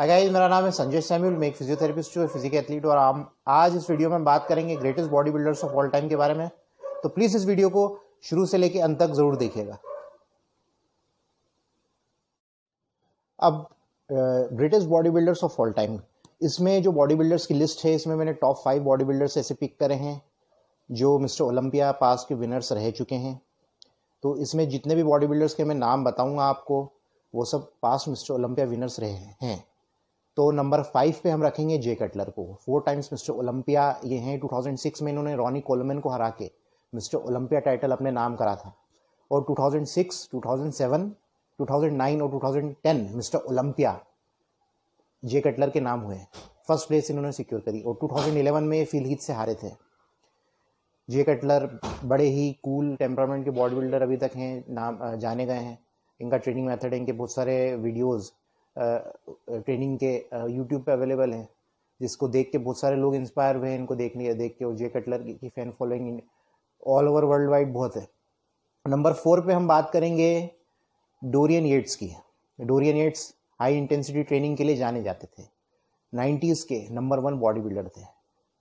अगैज मेरा नाम है संजय सैम्यूल मैं एक फिजियोथेरेपिस्ट हूँ फिजिक एथलीट और हम आज इस वीडियो में बात करेंगे greatest bodybuilders of all time के बारे में तो प्लीज़ इस वीडियो को शुरू से लेकर अंत तक ज़रूर देखिएगा अब greatest bodybuilders of all time इसमें जो बॉडी बिल्डर्स की लिस्ट है इसमें मैंने टॉप फाइव बॉडी बिल्डर्स ऐसे पिक करे हैं जो मिस्टर ओलंपिया पास के विनर्स रह चुके हैं तो इसमें जितने भी बॉडी बिल्डर्स के मैं नाम बताऊंगा आपको वो सब पास मिस्टर ओलंपिया विनर्स रहे हैं तो नंबर फाइव पे हम रखेंगे जे कटलर को फोर टाइम्स मिस्टर ओलंपिया ये हैं 2006 में इन्होंने रॉनी कोलमेन को हरा के मिस्टर ओलंपिया टाइटल अपने नाम करा था और 2006, 2007, 2009 और 2010 मिस्टर ओलंपिया जे कटलर के नाम हुए फर्स्ट प्लेस इन्होंने सिक्योर करी और 2011 में फील हीट से हारे थे जे कटलर बड़े ही कूल टेम्परामेंट के बॉडी बिल्डर अभी तक हैं नाम जाने गए हैं इनका ट्रेनिंग मेथड है इनके बहुत सारे वीडियोज़ ट्रेनिंग के यूट्यूब पे अवेलेबल हैं जिसको देख के बहुत सारे लोग इंस्पायर हुए हैं इनको देखने देख के और जे कटलर की fan following all over worldwide बहुत है नंबर फोर पे हम बात करेंगे डोरियन येट्स की Dorian Yates high intensity training के लिए जाने जाते थे नाइन्टीज़ के नंबर वन बॉडी बिल्डर थे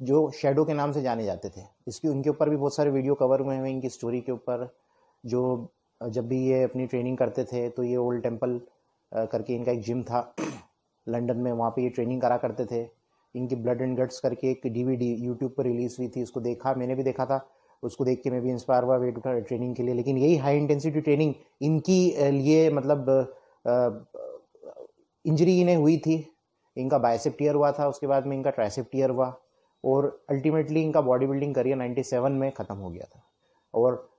जो शेडो के नाम से जाने जाते थे इसकी उनके ऊपर भी बहुत सारे वीडियो कवर हुए हैं इनकी स्टोरी के ऊपर जो जब भी ये अपनी ट्रेनिंग करते थे तो ये ओल्ड टेम्पल करके इनका एक जिम था लंदन में वहाँ पे ये ट्रेनिंग करा करते थे इनकी ब्लड एंड गट्स करके एक डीवीडी यूट्यूब पर रिलीज़ हुई थी उसको देखा मैंने भी देखा था उसको देख के मैं भी इंस्पायर हुआ वेट उठा ट्रेनिंग के लिए लेकिन यही हाई इंटेंसिटी ट्रेनिंग इनकी लिए मतलब इंजरी इन्हें हुई थी इनका बायसेप टीयर हुआ था उसके बाद में इनका ट्राइसेप टीयर हुआ और अल्टीमेटली इनका बॉडी बिल्डिंग करियर नाइन्टी में ख़त्म हो गया था और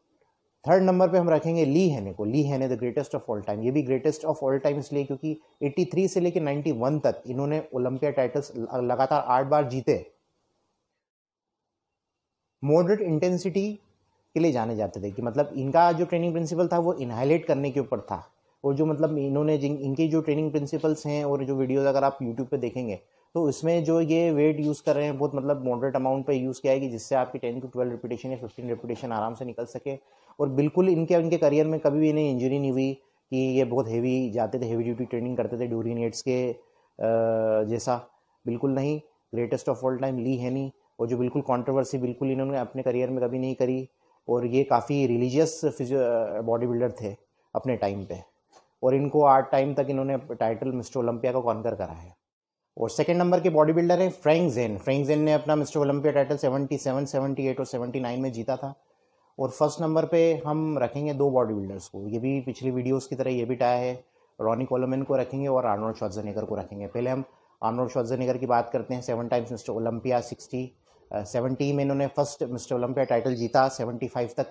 थर्ड नंबर पे हम रखेंगे ली हैने को Lee Haney the greatest of all time ये भी ग्रेटेस्ट ऑफ ऑल टाइम इसलिए क्योंकि 83 से लेकर 91 तक इन्होंने ओलंपिया टाइटल्स लगातार आठ बार जीते मॉडरेट इंटेंसिटी के लिए जाने जाते थे कि मतलब इनका जो ट्रेनिंग प्रिंसिपल था वो इनहाइलेट करने के ऊपर था और जो मतलब इन्होंने जिन इनके जो ट्रेनिंग प्रिंसिपल्स हैं और जो वीडियोज़ अगर आप यूट्यूब पर देखेंगे तो इसमें जो ये वेट यूज़ कर रहे हैं बहुत मतलब मॉडरेट अमाउंट पे यूज़ किया है कि जिससे आपकी टेन टू ट्वेल्व रिपीटेशन या फिफ्टीन रिपीटेशन आराम से निकल सके और बिल्कुल इनके इनके करियर में कभी भी इन्हें इंजरी नहीं हुई कि ये बहुत हेवी जाते थे हेवी ड्यूटी ट्रेनिंग करते थे एट्स के जैसा बिल्कुल नहीं greatest of all time Lee Haney और जो बिल्कुल कॉन्ट्रोवर्सी बिल्कुल इन्होंने अपने करियर में कभी नहीं करी और ये काफ़ी रिलीजियस बॉडी बिल्डर थे अपने टाइम पे और इनको आठ टाइम तक इन्होंने टाइटल मिस्टर ओलंपिया को कॉन्कर करा है और सेकंड नंबर के बॉडी बिल्डर हैं फ्रैंक जेन फ्रेंक जेन ने अपना mister Olympia title seventy seven seventy eight और नाइन में जीता था और फर्स्ट नंबर पे हम रखेंगे दो बॉडी बिल्डर्स को ये भी पिछली वीडियोस की तरह ये भी टाया है रॉनी कोलोमन को रखेंगे और आर्नोल्ड शॉर्जनेगर को रखेंगे पहले हम आर्नोल्ड शॉर्जनेगर की बात करते हैं seven times mister Olympia sixty seventy में इन्होंने फर्स्ट मिस्टर ओलंपिया टाइटल जीता सेवेंटी फाइव तक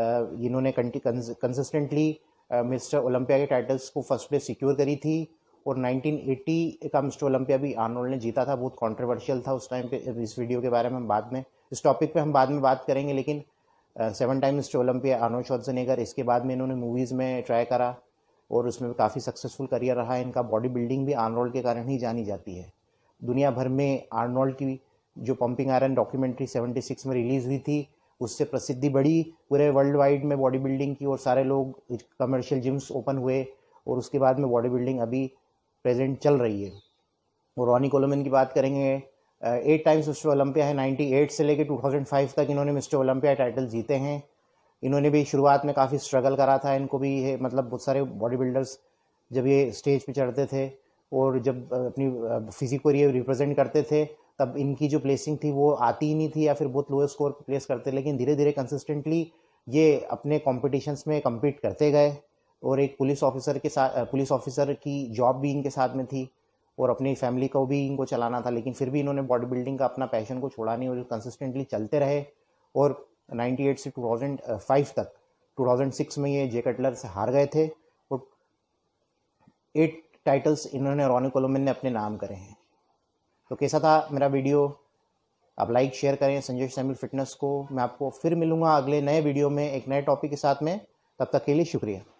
uh, इन्होंने कंसिस्टेंटली मिस्टर ओलंपिया के टाइटल्स को फर्स्ट प्लेस सिक्योर करी थी और 1980 का मिस्टर ओलंपिया भी आर्नोल्ड ने जीता था बहुत कंट्रोवर्शियल था उस टाइम पे इस वीडियो के बारे में हम बाद में इस टॉपिक पे हम बाद में बात करेंगे लेकिन seven time mister Olympia Arnold Schwarzenegger इसके बाद में इन्होंने मूवीज़ में ट्राई करा और उसमें काफ़ी सक्सेसफुल करियर रहा इनका बॉडी बिल्डिंग भी आर्नोल्ड के कारण ही जानी जाती है दुनिया भर में आर्नोल्ड की जो pumping iron documentary seventy six में रिलीज़ हुई थी उससे प्रसिद्धि बढ़ी पूरे वर्ल्ड वाइड में बॉडी बिल्डिंग की और सारे लोग कमर्शियल जिम्स ओपन हुए और उसके बाद में बॉडी बिल्डिंग अभी प्रेजेंट चल रही है और रॉनी कोलोमिन की बात करेंगे एट टाइम्स मिस्टर ओलंपिया है 98 से लेकर 2005 तक इन्होंने मिस्टर ओलंपिया टाइटल जीते हैं इन्होंने भी शुरुआत में काफ़ी स्ट्रगल करा था इनको भी ये मतलब बहुत सारे बॉडी बिल्डर्स जब ये स्टेज पे चढ़ते थे और जब अपनी फिजिक को ये रिप्रेजेंट करते थे तब इनकी जो प्लेसिंग थी वो आती ही नहीं थी या फिर बहुत लोअर स्कोर पर प्लेस करते लेकिन धीरे धीरे कंसिस्टेंटली ये अपने कॉम्पिटिशन्स में कम्पीट करते गए और एक पुलिस ऑफिसर के साथ पुलिस ऑफिसर की जॉब भी इनके साथ में थी और अपनी फैमिली को भी इनको चलाना था लेकिन फिर भी इन्होंने बॉडी बिल्डिंग का अपना पैशन को छोड़ा नहीं और कंसिस्टेंटली चलते रहे और 98 से 2005 तक 2006 में ये जे कटलर से हार गए थे और एट टाइटल्स इन्होंने रोनी कोलोमिन ने अपने नाम करे हैं तो कैसा था मेरा वीडियो आप लाइक शेयर करें संजय सैमिल फिटनेस को मैं आपको फिर मिलूंगा अगले नए वीडियो में एक नए टॉपिक के साथ में तब तक के लिए शुक्रिया